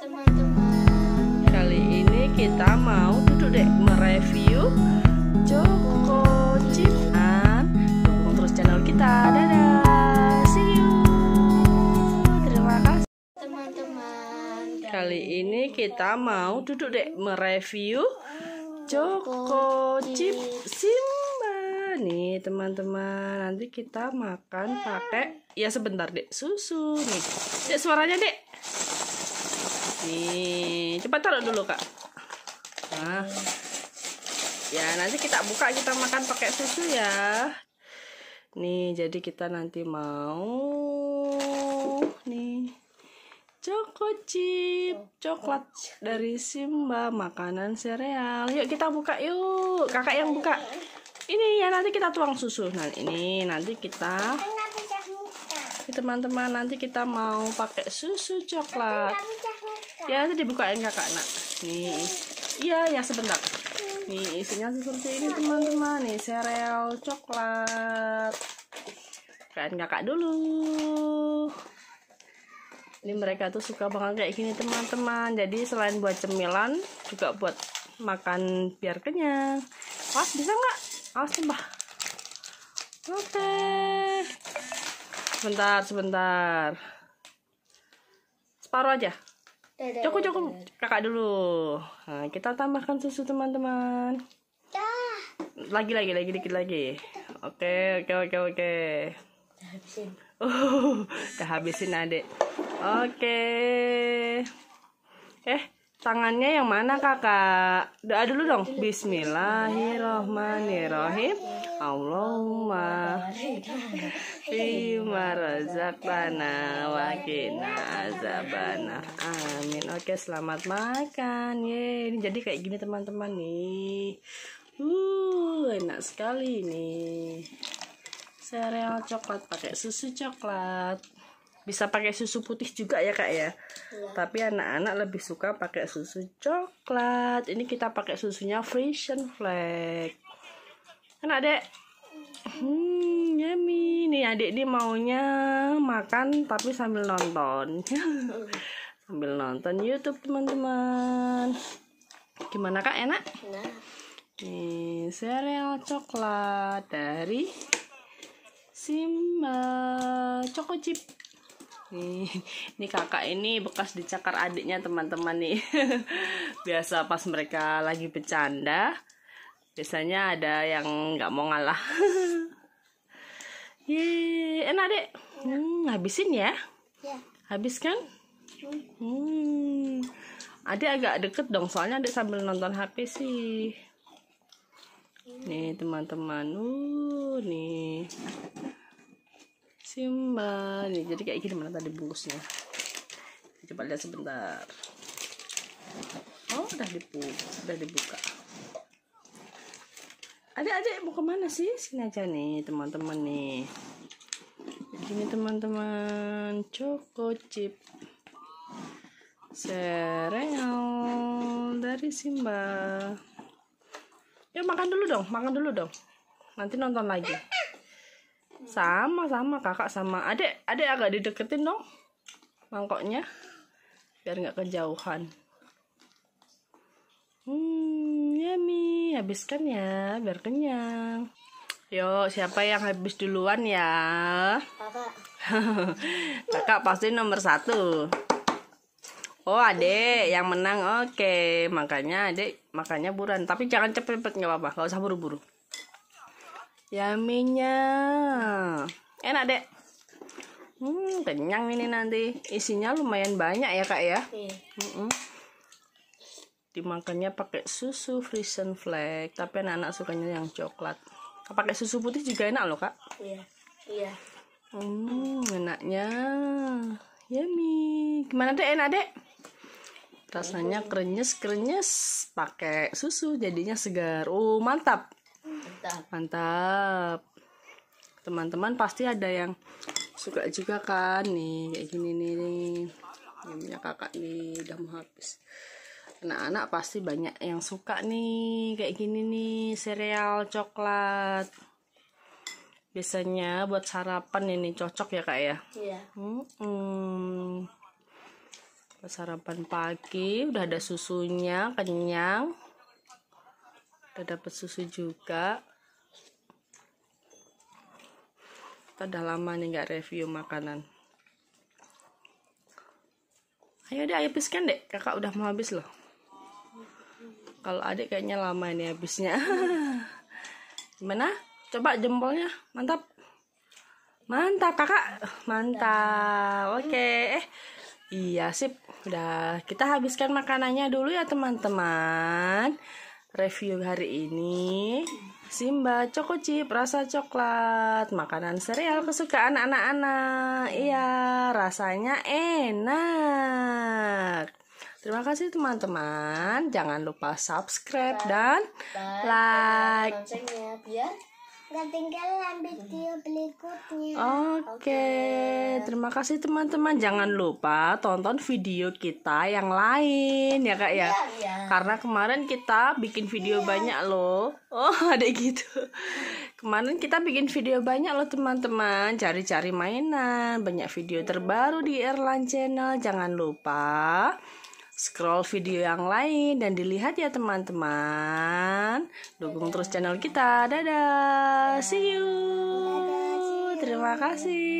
teman-teman kali ini kita mau duduk dek mereview Joko Chipan dukung terus channel kita dadah see you terima kasih teman-teman kali ini kita mau duduk dek mereview Joko Cip Simba nih teman-teman nanti kita makan pakai ya sebentar dek susu nih deh suaranya dek nih cepat taruh dulu kak nah ya nanti kita buka kita makan pakai susu ya nih jadi kita nanti mau nih Choco chip coklat dari Simba makanan sereal yuk kita buka yuk kakak yang buka ini ya nanti kita tuang susu nah ini nanti kita teman-teman nanti kita mau pakai susu coklat ya nanti dibukain kakak nak nih iya yang sebentar nih isinya seperti ini teman-teman nih sereal coklat kalian kakak dulu ini mereka tuh suka banget kayak gini teman-teman jadi selain buat cemilan juga buat makan biar kenyang pas bisa nggak awas tumpah oke okay. sebentar sebentar separuh aja Cukup cukup kakak dulu. Nah, kita tambahkan susu teman-teman. Lagi lagi lagi dikit lagi. Oke oke oke oke. Habisin. Oh, udah habisin adek. Oke. Eh, tangannya yang mana kakak? Doa dulu dong. Bismillahirrohmanirrohim. Allahumma fi razaqtana wa qina azabana Amin Oke selamat makan ini Jadi kayak gini teman-teman nih Uh, enak sekali nih Sereal coklat pakai susu coklat bisa pakai susu putih juga ya kak ya, ya. tapi anak-anak lebih suka pakai susu coklat ini kita pakai susunya Frisian Flake kan adek hmm yummy nih adik ini maunya makan tapi sambil nonton sambil nonton YouTube teman-teman gimana kak enak Enak. nih sereal coklat dari Simba eh, Choco Chip nih ini kakak ini bekas dicakar adiknya teman-teman nih biasa pas mereka lagi bercanda biasanya ada yang nggak mau ngalah ye enak dek hmm, habisin ya, ya. habis kan hmm. adik agak deket dong soalnya adik sambil nonton HP sih nih teman-teman uh nih Simba nih jadi kayak gini mana tadi bungkusnya coba lihat sebentar oh udah dibuka udah dibuka adik-adik mau kemana sih sini aja nih teman-teman nih ini teman-teman Choco Chip sereal dari Simba yuk makan dulu dong makan dulu dong nanti nonton lagi sama sama kakak sama adek adek agak dideketin dong mangkoknya biar nggak kejauhan hmm habiskan ya, biar kenyang. Yuk, siapa yang habis duluan ya? Kakak. Kakak pasti nomor satu. Oh adek yang menang oke okay. makanya adek makanya buruan tapi jangan cepet-cepet nggak apa-apa nggak usah buru-buru. Yaminya enak dek. Hmm kenyang ini nanti isinya lumayan banyak ya kak ya. Hmm. Mm -mm dimakannya pakai susu frisen flake tapi anak-anak sukanya yang coklat pakai susu putih juga enak loh kak iya iya hmm enaknya yummy gimana deh enak dek rasanya krenyes krenyes pakai susu jadinya segar oh mantap mantap mantap teman-teman pasti ada yang suka juga kan nih kayak gini nih nih punya kakak nih udah mau habis anak-anak pasti banyak yang suka nih kayak gini nih sereal coklat biasanya buat sarapan ini cocok ya kak ya iya hmm, hmm. buat sarapan pagi udah ada susunya kenyang udah dapet susu juga kita udah lama nih nggak review makanan ayo deh ayo piskan deh kakak udah mau habis loh kalau adik kayaknya lama ini habisnya gimana coba jempolnya mantap mantap kakak mantap oke eh iya sip udah kita habiskan makanannya dulu ya teman-teman review hari ini Simba Choco Chip rasa coklat makanan sereal kesukaan anak-anak iya rasanya enak Terima kasih teman-teman. Jangan lupa subscribe dan like. ketinggalan video berikutnya. Oke, terima kasih teman-teman. Jangan lupa tonton video kita yang lain ya kak ya. Iya, iya. Karena kemarin kita bikin video iya. banyak loh. Oh ada gitu. Kemarin kita bikin video banyak loh teman-teman. Cari-cari mainan, banyak video terbaru di Erlan Channel. Jangan lupa scroll video yang lain dan dilihat ya teman-teman. Dukung terus channel kita. Dadah. See you. Terima kasih.